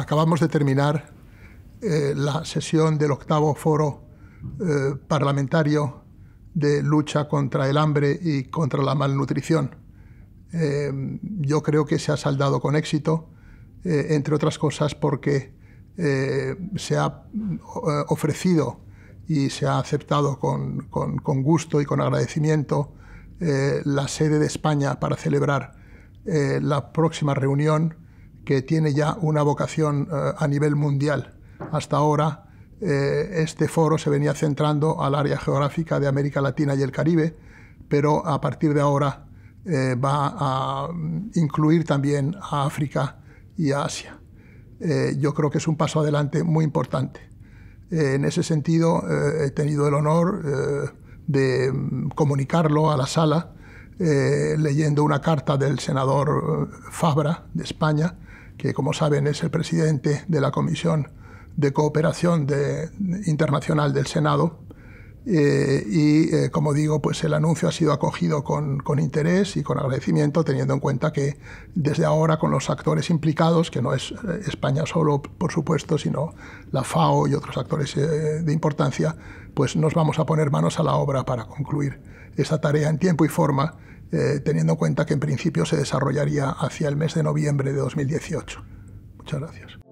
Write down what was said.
acabamos de terminar eh, la sesión del octavo foro eh, parlamentario de lucha contra el hambre y contra la malnutrición. Eh, yo creo que se ha saldado con éxito, entre otras cosas porque se ha ofrecido y se ha aceptado con gusto y con agradecimiento la sede de España para celebrar la próxima reunión que tiene ya una vocación eh, a nivel mundial. Hasta ahora, eh, este foro se venía centrando al área geográfica de América Latina y el Caribe, pero a partir de ahora eh, va a incluir también a África y a Asia. yo creo que es un paso adelante muy importante. en ese sentido, he tenido el honor de mm, comunicarlo a la sala leyendo una carta del senador Fabra de España, que como saben es el presidente de la Comisión de Cooperación Internacional del Senado. Eh, y eh, como digo, pues el anuncio ha sido acogido con, interés y con agradecimiento, teniendo en cuenta que desde ahora con los actores implicados, que no es eh, España solo, por supuesto, sino la FAO y otros actores de importancia, pues nos vamos a poner manos a la obra para concluir esta tarea en tiempo y forma eh, teniendo en cuenta que en principio se desarrollaría hacia el mes de noviembre de 2018. Muchas gracias.